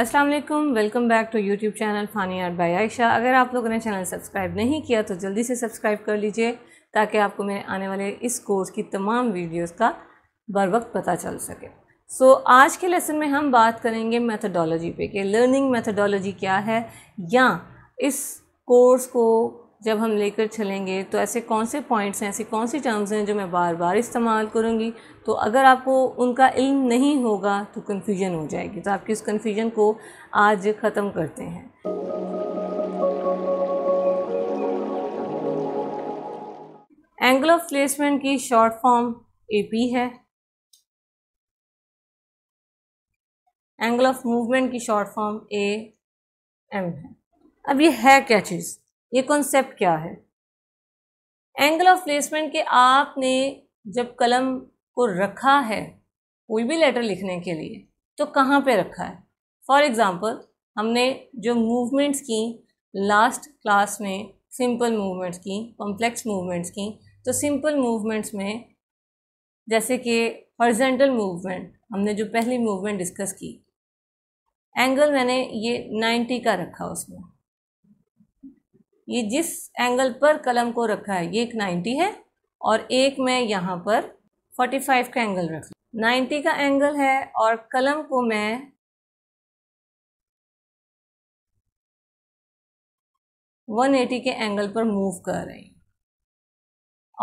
अस्सलाम वालेकुम welcome back to YouTube channel फ़ानी आर्ट बाय आयशा अगर आप लोगों ने चैनल सब्सक्राइब नहीं किया तो जल्दी से सब्सक्राइब कर लीजिए ताकि आपको मेरे आने वाले इस कोर्स की तमाम वीडियोस का बर वक्त पता चल सके सो so, आज के लेसन में हम बात करेंगे मेथडोलॉजी पे कि लर्निंग मेथडोलॉजी क्या है या इस कोर्स को जब हम लेकर चलेंगे तो ऐसे कौन से पॉइंट्स हैं ऐसी कौन सी टर्म्स हैं जो मैं बार बार इस्तेमाल करूँगी तो अगर आपको उनका इल्म नहीं होगा तो कन्फ्यूजन हो जाएगी तो आपकी उस कन्फ्यूजन को आज ख़त्म करते हैं एंगल ऑफ प्लेसमेंट की शॉर्ट फॉर्म ए पी है एंगल ऑफ मूवमेंट की शॉर्ट फॉर्म ए एम है अब ये है क्या चीज़ ये कॉन्सेप्ट क्या है एंगल ऑफ प्लेसमेंट के आपने जब कलम को रखा है कोई भी लेटर लिखने के लिए तो कहाँ पे रखा है फॉर एग्ज़ाम्पल हमने जो मूवमेंट्स की लास्ट क्लास में सिंपल मूवमेंट्स की कॉम्प्लेक्स मूवमेंट्स की तो सिंपल मूवमेंट्स में जैसे कि हॉरिजेंटल मूवमेंट हमने जो पहली मूवमेंट डिस्कस की एंगल मैंने ये 90 का रखा उसमें ये जिस एंगल पर कलम को रखा है ये एक 90 है और एक मैं यहाँ पर 45 का एंगल रख लूँ 90 का एंगल है और कलम को मैं वन एटी के एंगल पर मूव कर रही हूँ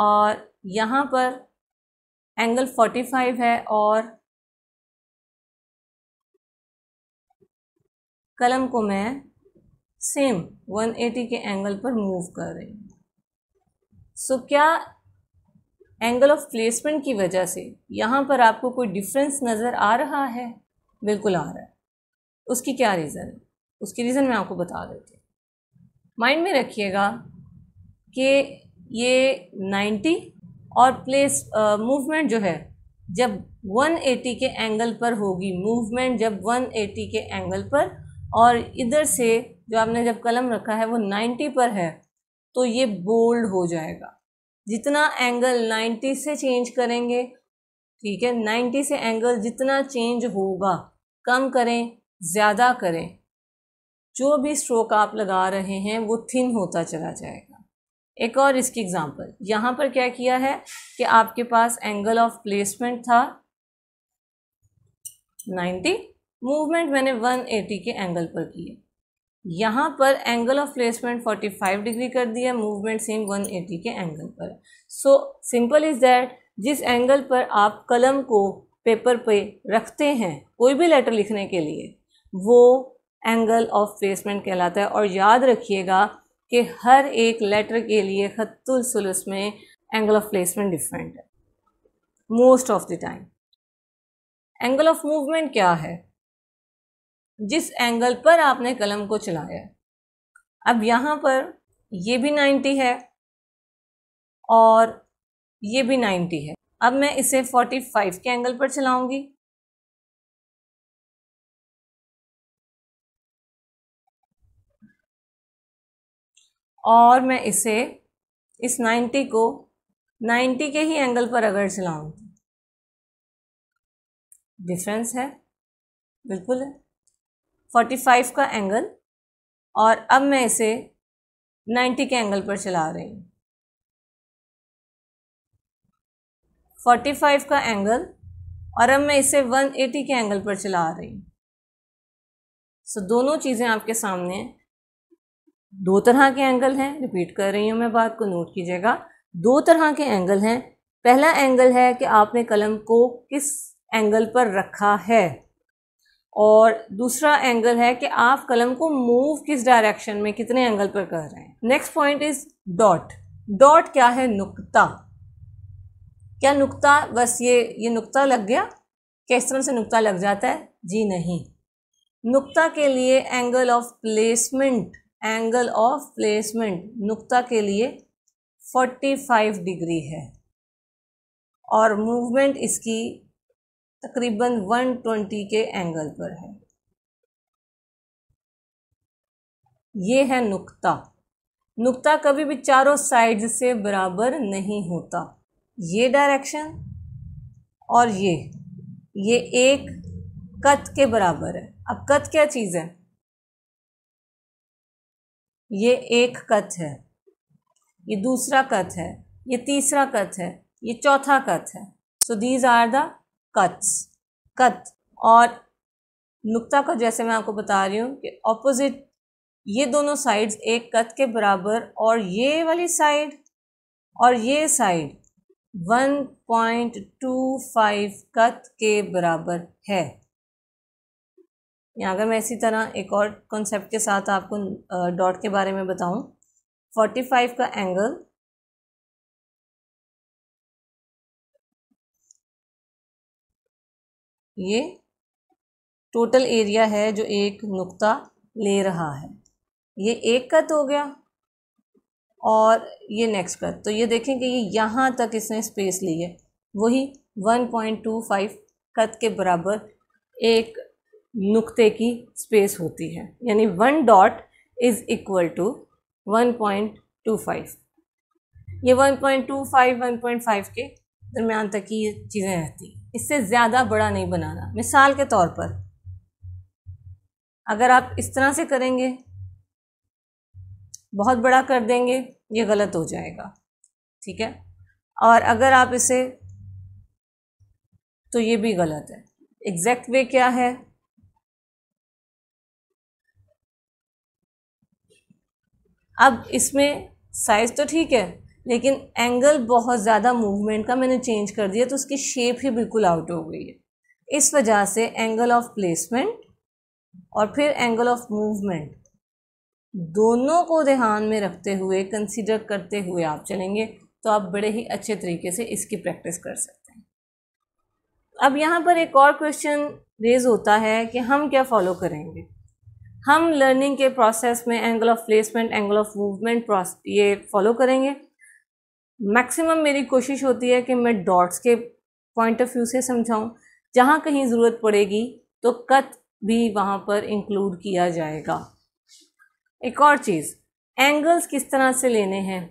और यहाँ पर एंगल फोर्टी फाइव है और कलम को मैं सेम 180 के एंगल पर मूव कर रही है सो so, क्या एंगल ऑफ प्लेसमेंट की वजह से यहाँ पर आपको कोई डिफरेंस नज़र आ रहा है बिल्कुल आ रहा है उसकी क्या रीज़न है उसकी रीज़न मैं आपको बता देती हूँ माइंड में रखिएगा कि ये 90 और प्लेस मूवमेंट जो है जब 180 के एंगल पर होगी मूवमेंट जब 180 के एंगल पर और इधर से जो आपने जब कलम रखा है वो 90 पर है तो ये बोल्ड हो जाएगा जितना एंगल 90 से चेंज करेंगे ठीक है 90 से एंगल जितना चेंज होगा कम करें ज़्यादा करें जो भी स्ट्रोक आप लगा रहे हैं वो थिन होता चला जाएगा एक और इसकी एग्जांपल यहाँ पर क्या किया है कि आपके पास एंगल ऑफ प्लेसमेंट था 90 मूवमेंट मैंने 180 के एंगल पर किए यहाँ पर एंगल ऑफ प्लेसमेंट 45 डिग्री कर दिया मूवमेंट सेम 180 के एंगल पर सो सिंपल इज़ दैट जिस एंगल पर आप कलम को पेपर पे रखते हैं कोई भी लेटर लिखने के लिए वो एंगल ऑफ प्लेसमेंट कहलाता है और याद रखिएगा कि हर एक लेटर के लिए खतुलसलस में एंगल ऑफ प्लेसमेंट डिफरेंट है most of the time angle of movement क्या है जिस एंगल पर आपने कलम को चलाया अब यहाँ पर ये भी 90 है और ये भी 90 है अब मैं इसे 45 के एंगल पर चलाऊंगी और मैं इसे इस 90 को 90 के ही एंगल पर अगर चलाऊंगी डिफरेंस है बिल्कुल है 45 का एंगल और अब मैं इसे 90 के एंगल पर चला रही हूँ 45 का एंगल और अब मैं इसे 180 के एंगल पर चला रही हूँ सो so, दोनों चीज़ें आपके सामने हैं दो तरह के एंगल हैं रिपीट कर रही हूँ मैं बात को नोट कीजिएगा दो तरह के एंगल हैं पहला एंगल है कि आपने कलम को किस एंगल पर रखा है और दूसरा एंगल है कि आप कलम को मूव किस डायरेक्शन में कितने एंगल पर कर रहे हैं next point is dot dot क्या है नुक्ता क्या नुक्ता बस ये ये नुक्ता लग गया क्या इस तरह से नुक्ता लग जाता है जी नहीं नुक्ता के लिए angle of placement angle of placement नुक्ता के लिए 45 डिग्री है और मूवमेंट इसकी तकरीबन 120 के एंगल पर है ये है नुक्ता नुक्ता कभी भी चारों साइड से बराबर नहीं होता ये डायरेक्शन और ये ये एक कत के बराबर है अब कत क्या चीज़ है ये एक कत है ये दूसरा कत है ये तीसरा कत है ये चौथा कत है सो दीज आर द कत्स कथ और नुक्ता का जैसे मैं आपको बता रही हूँ कि ऑपोजिट ये दोनों साइड्स एक कत के बराबर और ये वाली साइड और ये साइड 1.25 कत के बराबर है या अगर मैं इसी तरह एक और कॉन्सेप्ट के साथ आपको डॉट के बारे में बताऊं 45 का एंगल ये टोटल एरिया है जो एक नुक्ता ले रहा है ये एक कत हो गया और ये नेक्स्ट कट तो ये देखें कि ये यहाँ तक इसने स्पेस ली है वही 1.25 कत के बराबर एक नुक्ते की स्पेस होती है यानी one dot is equal to 1.25 ये 1.25 1.5 के दरमियान तक की ये चीज़ें रहती इससे ज़्यादा बड़ा नहीं बनाना मिसाल के तौर पर अगर आप इस तरह से करेंगे बहुत बड़ा कर देंगे ये गलत हो जाएगा ठीक है और अगर आप इसे तो ये भी गलत है एग्जैक्ट वे क्या है अब इसमें साइज़ तो ठीक है लेकिन एंगल बहुत ज़्यादा मूवमेंट का मैंने चेंज कर दिया तो उसकी शेप ही बिल्कुल आउट हो गई है इस वजह से एंगल ऑफ प्लेसमेंट और फिर एंगल ऑफ मूवमेंट दोनों को ध्यान में रखते हुए कंसिडर करते हुए आप चलेंगे तो आप बड़े ही अच्छे तरीके से इसकी प्रैक्टिस कर सकते हैं अब यहाँ पर एक और क्वेश्चन रेज होता है कि हम क्या फॉलो करेंगे हम लर्निंग के प्रोसेस में angle of placement angle of movement ये फॉलो करेंगे मैक्सिमम मेरी कोशिश होती है कि मैं डॉट्स के पॉइंट ऑफ व्यू से समझाऊं जहाँ कहीं ज़रूरत पड़ेगी तो कत भी वहाँ पर इंक्लूड किया जाएगा एक और चीज़ एंगल्स किस तरह से लेने हैं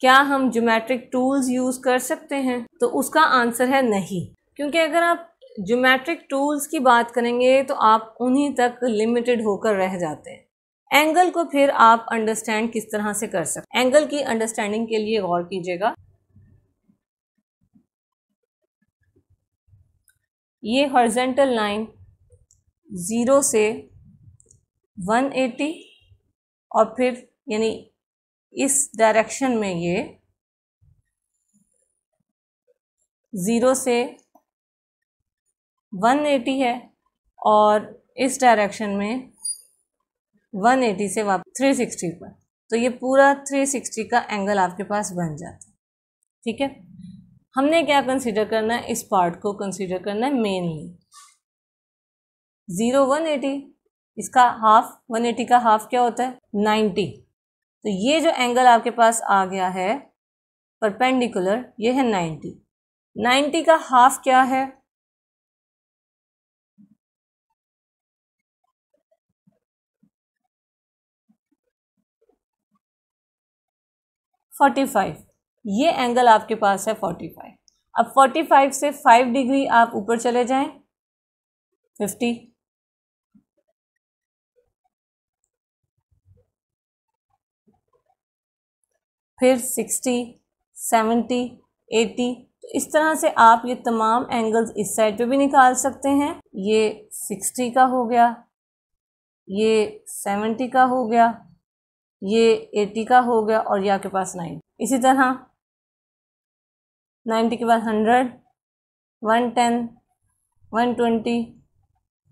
क्या हम जोमेट्रिक टूल्स यूज़ कर सकते हैं तो उसका आंसर है नहीं क्योंकि अगर आप जोमेट्रिक टूल्स की बात करेंगे तो आप उन्हीं तक लिमिटेड होकर रह जाते हैं एंगल को फिर आप अंडरस्टैंड किस तरह से कर सकते एंगल की अंडरस्टैंडिंग के लिए गौर कीजिएगा ये हॉर्जेंटल लाइन ज़ीरो से 180 और फिर यानी इस डायरेक्शन में ये ज़ीरो से 180 है और इस डायरेक्शन में 180 से वापस 360 पर तो ये पूरा 360 का एंगल आपके पास बन जाता है ठीक है हमने क्या कंसिडर करना है इस पार्ट को कंसिडर करना है मेनली ज़ीरो वन एटी इसका हाफ वन एटी का हाफ क्या होता है नाइन्टी तो ये जो एंगल आपके पास आ गया है परपेंडिकुलर ये है नाइन्टी नाइन्टी का हाफ क्या है फोर्टी फाइव ये एंगल आपके पास है फोर्टी फाइव अब फोर्टी फाइव से फाइव डिग्री आप ऊपर चले जाएं फिफ्टी फिर सिक्सटी सेवेंटी एटी इस तरह से आप ये तमाम एंगल्स इस साइड पे भी निकाल सकते हैं ये सिक्सटी का हो गया ये सेवेंटी का हो गया ये एटी का हो गया और ये आपके पास नाइन इसी तरह नाइन्टी के पास hundred one ten one twenty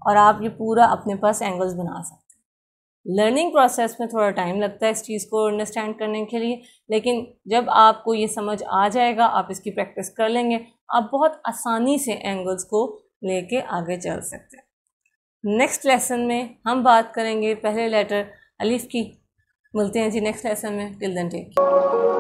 और आप ये पूरा अपने पास एंगल्स बना सकते हैं लर्निंग प्रोसेस में थोड़ा टाइम लगता है इस चीज़ को अंडरस्टैंड करने के लिए लेकिन जब आपको ये समझ आ जाएगा आप इसकी प्रैक्टिस कर लेंगे आप बहुत आसानी से एंगल्स को लेके आगे चल सकते हैं नेक्स्ट लेसन में हम बात करेंगे पहले लेटर अलिफ की मिलते हैं जी नेक्स्ट लेसन में टिल देन टेक